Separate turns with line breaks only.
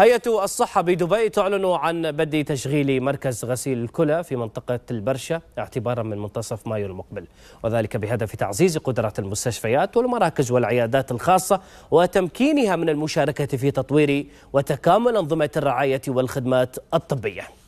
هيئة الصحة بدبي تعلن عن بدء تشغيل مركز غسيل الكلى في منطقة البرشة اعتبارا من منتصف مايو المقبل وذلك بهدف تعزيز قدرات المستشفيات والمراكز والعيادات الخاصة وتمكينها من المشاركة في تطوير وتكامل أنظمة الرعاية والخدمات الطبية